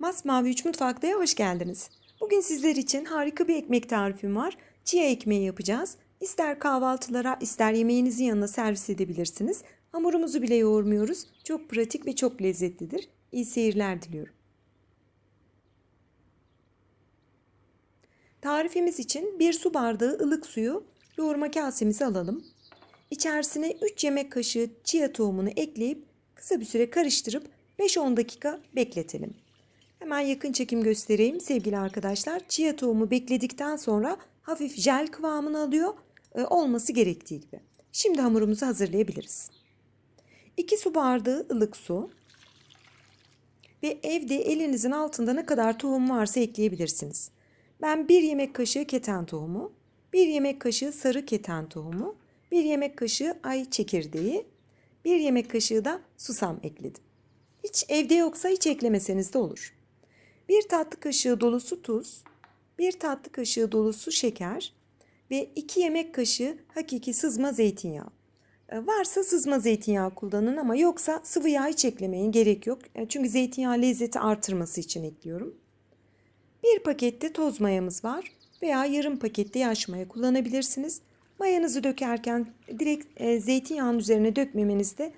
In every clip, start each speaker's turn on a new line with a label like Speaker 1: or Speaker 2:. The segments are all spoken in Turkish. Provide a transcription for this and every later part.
Speaker 1: Masmavi 3 Mutfaklı'ya hoş geldiniz. Bugün sizler için harika bir ekmek tarifim var. Chia ekmeği yapacağız. İster kahvaltılara ister yemeğinizin yanına servis edebilirsiniz. Hamurumuzu bile yoğurmuyoruz. Çok pratik ve çok lezzetlidir. İyi seyirler diliyorum. Tarifimiz için 1 su bardağı ılık suyu yoğurma kasemize alalım. İçerisine 3 yemek kaşığı chia tohumunu ekleyip kısa bir süre karıştırıp 5-10 dakika bekletelim. Hemen yakın çekim göstereyim sevgili arkadaşlar. Chia tohumu bekledikten sonra hafif jel kıvamını alıyor. E, olması gerektiği gibi. Şimdi hamurumuzu hazırlayabiliriz. 2 su bardağı ılık su ve evde elinizin altında ne kadar tohum varsa ekleyebilirsiniz. Ben 1 yemek kaşığı keten tohumu, 1 yemek kaşığı sarı keten tohumu, 1 yemek kaşığı ay çekirdeği, 1 yemek kaşığı da susam ekledim. Hiç evde yoksa hiç eklemeseniz de olur. 1 tatlı kaşığı dolusu tuz, 1 tatlı kaşığı dolusu şeker ve 2 yemek kaşığı hakiki sızma zeytinyağı. E, varsa sızma zeytinyağı kullanın ama yoksa sıvı yağ hiç eklemeyin gerek yok. E, çünkü zeytinyağı lezzeti artırması için ekliyorum. Bir pakette toz mayamız var veya yarım pakette yaş maya kullanabilirsiniz. Mayanızı dökerken direkt e, zeytinyağının üzerine dökmemenizi de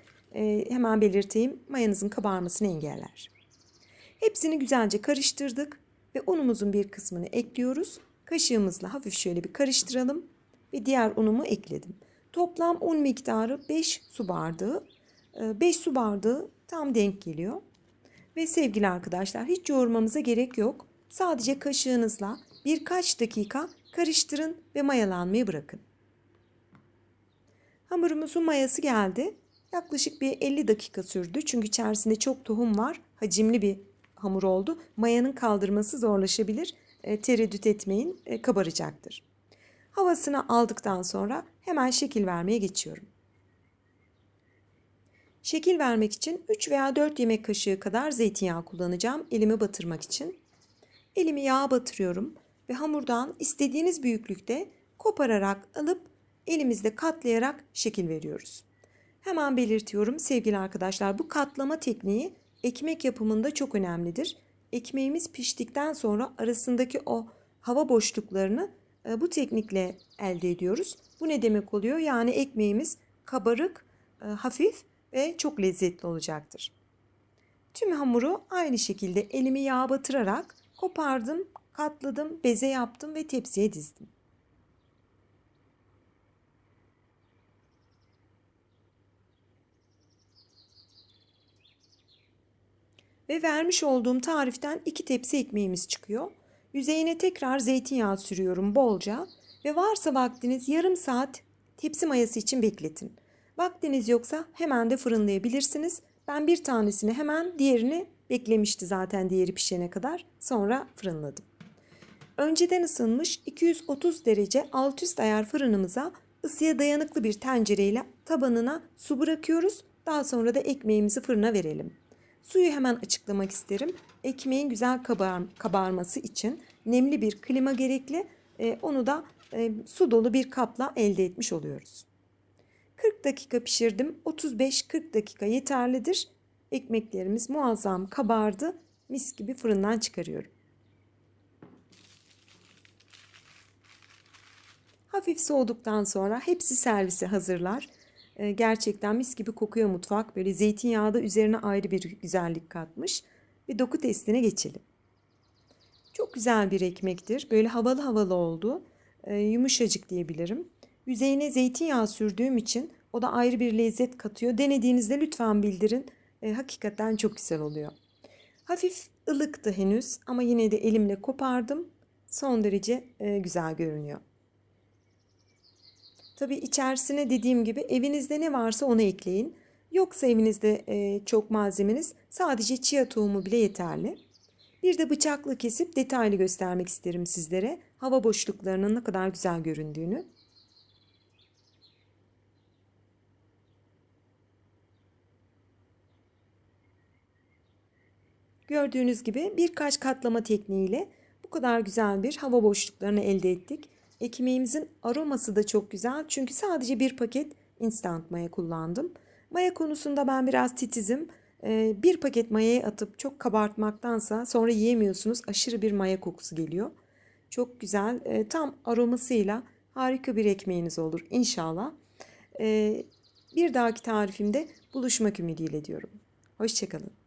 Speaker 1: hemen belirteyim. Mayanızın kabarmasını engeller. Hepsini güzelce karıştırdık ve unumuzun bir kısmını ekliyoruz. Kaşığımızla hafif şöyle bir karıştıralım ve diğer unumu ekledim. Toplam un miktarı 5 su bardağı. 5 ee, su bardağı tam denk geliyor. Ve sevgili arkadaşlar hiç yoğurmamıza gerek yok. Sadece kaşığınızla birkaç dakika karıştırın ve mayalanmayı bırakın. Hamurumuzun mayası geldi. Yaklaşık bir 50 dakika sürdü. Çünkü içerisinde çok tohum var. Hacimli bir hamur oldu. Mayanın kaldırması zorlaşabilir. E, tereddüt etmeyin e, kabaracaktır. Havasını aldıktan sonra hemen şekil vermeye geçiyorum. Şekil vermek için 3 veya 4 yemek kaşığı kadar zeytinyağı kullanacağım elimi batırmak için. Elimi yağa batırıyorum ve hamurdan istediğiniz büyüklükte kopararak alıp elimizde katlayarak şekil veriyoruz. Hemen belirtiyorum sevgili arkadaşlar bu katlama tekniği ekmek yapımında çok önemlidir. Ekmeğimiz piştikten sonra arasındaki o hava boşluklarını e, bu teknikle elde ediyoruz. Bu ne demek oluyor? Yani ekmeğimiz kabarık, e, hafif ve çok lezzetli olacaktır. Tüm hamuru aynı şekilde elimi yağa batırarak kopardım, katladım, beze yaptım ve tepsiye dizdim. ve vermiş olduğum tariften iki tepsi ekmeğimiz çıkıyor. Yüzeyine tekrar zeytinyağı sürüyorum bolca ve varsa vaktiniz yarım saat tepsi mayası için bekletin. Vaktiniz yoksa hemen de fırınlayabilirsiniz. Ben bir tanesini hemen diğerini beklemişti zaten diğeri pişene kadar. Sonra fırınladım. Önceden ısınmış 230 derece alt üst ayar fırınımıza ısıya dayanıklı bir tencereyle tabanına su bırakıyoruz. Daha sonra da ekmeğimizi fırına verelim. Suyu hemen açıklamak isterim. Ekmeğin güzel kabar, kabarması için nemli bir klima gerekli. E, onu da e, su dolu bir kapla elde etmiş oluyoruz. 40 dakika pişirdim. 35-40 dakika yeterlidir. Ekmeklerimiz muazzam kabardı. Mis gibi fırından çıkarıyorum. Hafif soğuduktan sonra hepsi servise hazırlar. Ee, gerçekten mis gibi kokuyor mutfak. Böyle zeytinyağı da üzerine ayrı bir güzellik katmış. ve doku testine geçelim. Çok güzel bir ekmektir. Böyle havalı havalı oldu. Ee, yumuşacık diyebilirim. Yüzeyine zeytinyağı sürdüğüm için o da ayrı bir lezzet katıyor. Denediğinizde lütfen bildirin. E, hakikaten çok güzel oluyor. Hafif ılıktı henüz ama yine de elimle kopardım. Son derece e, güzel görünüyor. Tabii içerisine dediğim gibi evinizde ne varsa onu ekleyin. Yoksa evinizde e, çok malzemeniz sadece chia tohumu bile yeterli. Bir de bıçakla kesip detaylı göstermek isterim sizlere hava boşluklarının ne kadar güzel göründüğünü. Gördüğünüz gibi birkaç katlama tekniğiyle bu kadar güzel bir hava boşluklarını elde ettik. Ekmeğimizin aroması da çok güzel. Çünkü sadece bir paket instant maya kullandım. Maya konusunda ben biraz titizim. Ee, bir paket mayayı atıp çok kabartmaktansa sonra yiyemiyorsunuz. Aşırı bir maya kokusu geliyor. Çok güzel. Ee, tam aromasıyla harika bir ekmeğiniz olur inşallah. Ee, bir dahaki tarifimde buluşmak ümidiyle diyorum. Hoşçakalın.